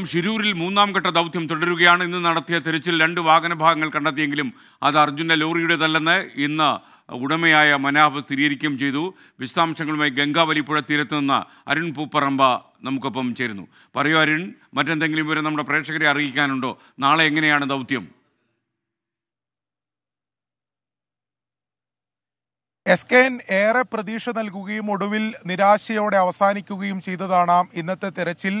സംഘം ഷിരൂരിൽ മൂന്നാം ഘട്ട ദൗത്യം തുടരുകയാണ് ഇന്ന് നടത്തിയ തിരച്ചിൽ രണ്ട് വാഹനഭാഗങ്ങൾ കണ്ടെത്തിയെങ്കിലും അത് അർജുൻ്റെ ലോറിയുടേതല്ലെന്ന് ഇന്ന് ഉടമയായ മനാഭ് സ്ഥിരീകരിക്കുകയും ചെയ്തു വിശദാംശങ്ങളുമായി ഗംഗാവലിപ്പുഴ തീരത്ത് നിന്ന് അരുൺ പൂപ്പറമ്പ നമുക്കൊപ്പം ചേരുന്നു പറയൂ അരുൺ മറ്റെന്തെങ്കിലും വിവരം നമ്മുടെ പ്രേക്ഷകരെ അറിയിക്കാനുണ്ടോ നാളെ എങ്ങനെയാണ് ദൗത്യം എസ് കെ എൻ ഏറെ പ്രതീക്ഷ നൽകുകയും ഒടുവിൽ നിരാശയോടെ അവസാനിക്കുകയും ചെയ്തതാണ് ഇന്നത്തെ തെരച്ചിൽ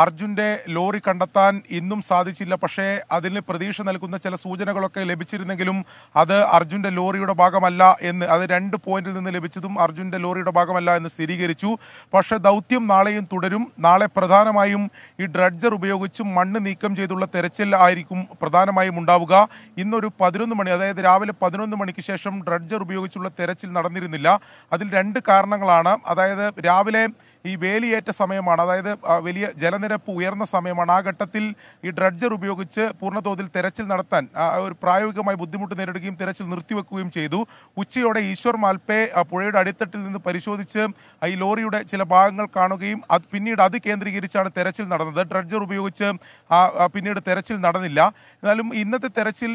അർജുന്റെ ലോറി കണ്ടെത്താൻ ഇന്നും സാധിച്ചില്ല പക്ഷേ അതിന് പ്രതീക്ഷ നൽകുന്ന ചില സൂചനകളൊക്കെ ലഭിച്ചിരുന്നെങ്കിലും അത് അർജുന്റെ ലോറിയുടെ ഭാഗമല്ല എന്ന് അത് രണ്ട് പോയിന്റിൽ നിന്ന് ലഭിച്ചതും അർജുന്റെ ലോറിയുടെ ഭാഗമല്ല എന്ന് സ്ഥിരീകരിച്ചു പക്ഷേ ദൗത്യം നാളെയും തുടരും നാളെ പ്രധാനമായും ഈ ഡ്രഡ്ജർ ഉപയോഗിച്ച് മണ്ണ് നീക്കം ചെയ്തുള്ള തെരച്ചിൽ ആയിരിക്കും പ്രധാനമായും ഉണ്ടാവുക ഇന്നൊരു പതിനൊന്ന് മണി അതായത് രാവിലെ പതിനൊന്ന് മണിക്ക് ശേഷം ഡ്രഡ്ജർ ഉപയോഗിച്ചുള്ള തെരച്ചിൽ നടന്നിരുന്നില്ല അതിൽ രണ്ട് കാരണങ്ങളാണ് അതായത് രാവിലെ ഈ വേലിയേറ്റ സമയമാണ് അതായത് വലിയ ജലനിരപ്പ് ഉയർന്ന സമയമാണ് ആ ഘട്ടത്തിൽ ഈ ഡ്രഡ്ജർ ഉപയോഗിച്ച് പൂർണ്ണതോതിൽ തെരച്ചിൽ നടത്താൻ ഒരു പ്രായോഗികമായി ബുദ്ധിമുട്ട് നേരിടുകയും തെരച്ചിൽ നിർത്തിവെക്കുകയും ചെയ്തു ഉച്ചയോടെ ഈശ്വർ മാൽപ്പെ പുഴയുടെ അടിത്തട്ടിൽ നിന്ന് പരിശോധിച്ച് ഈ ലോറിയുടെ ചില ഭാഗങ്ങൾ കാണുകയും അത് പിന്നീട് അത് കേന്ദ്രീകരിച്ചാണ് തെരച്ചിൽ നടന്നത് ഡ്രഡ്ജർ ഉപയോഗിച്ച് പിന്നീട് തെരച്ചിൽ നടന്നില്ല എന്നാലും ഇന്നത്തെ തെരച്ചിൽ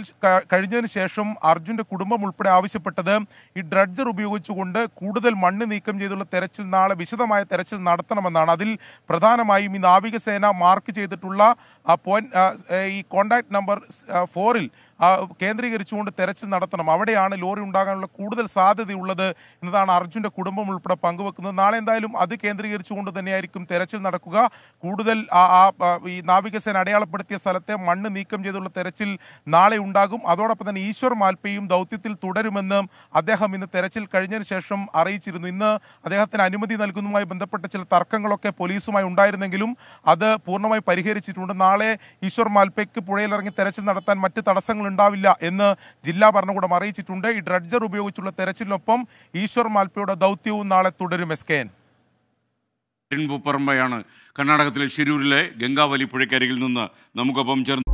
കഴിഞ്ഞതിന് ശേഷം അർജുൻ്റെ കുടുംബം ഉൾപ്പെടെ ആവശ്യപ്പെട്ടത് ഈ ഡ്രഡ്ജർ ഉപയോഗിച്ചുകൊണ്ട് കൂടുതൽ മണ്ണ് നീക്കം ചെയ്തുള്ള തെരച്ചിൽ നാളെ വിശദമായ തെരച്ചിൽ നടത്തണമെന്നാണ് അതിൽ പ്രധാനമായും ഈ നാവികസേന മാർക്ക് ചെയ്തിട്ടുള്ള പോയിന്റ് ഈ കോണ്ടാക്ട് നമ്പർ ഫോറിൽ കേന്ദ്രീകരിച്ചുകൊണ്ട് തെരച്ചിൽ നടത്തണം അവിടെയാണ് ലോറി ഉണ്ടാകാനുള്ള കൂടുതൽ സാധ്യതയുള്ളത് എന്നതാണ് അർജുൻ്റെ കുടുംബം ഉൾപ്പെടെ പങ്കുവെക്കുന്നത് നാളെ എന്തായാലും അത് കേന്ദ്രീകരിച്ചുകൊണ്ട് തന്നെയായിരിക്കും തെരച്ചിൽ നടക്കുക കൂടുതൽ ഈ നാവികസേന അടയാളപ്പെടുത്തിയ സ്ഥലത്തെ മണ്ണ് നീക്കം ചെയ്തുള്ള തെരച്ചിൽ നാളെ ഉണ്ടാകും അതോടൊപ്പം തന്നെ ഈശ്വർ മാൽപ്പയും ദൗത്യത്തിൽ തുടരുമെന്നും അദ്ദേഹം ഇന്ന് തെരച്ചിൽ കഴിഞ്ഞതിന് ശേഷം അറിയിച്ചിരുന്നു ഇന്ന് അദ്ദേഹത്തിന് അനുമതി നൽകുന്നതുമായി ബന്ധപ്പെട്ട് ബന്ധപ്പെട്ട ചില തർക്കങ്ങളൊക്കെ പോലീസുമായി ഉണ്ടായിരുന്നെങ്കിലും അത് പൂർണ്ണമായി പരിഹരിച്ചിട്ടുണ്ട് നാളെ ഈശ്വർ മാൽപ്പയ്ക്ക് പുഴയിലിറങ്ങി തെരച്ചിൽ നടത്താൻ മറ്റ് തടസ്സങ്ങൾ ഉണ്ടാവില്ല എന്ന് ജില്ലാ ഭരണകൂടം അറിയിച്ചിട്ടുണ്ട് ഈ ഡ്രഡ്ജർ ഉപയോഗിച്ചുള്ള തെരച്ചിലിനൊപ്പം ഈശ്വർ മാൽപ്പയുടെ ദൗത്യവും നാളെ തുടരും എസ് കെ കർണാടകത്തിലെ ഷിരൂരിലെ ഗംഗാവലി പുഴയ്ക്കരികിൽ നിന്ന് നമുക്കൊപ്പം ചേർന്ന്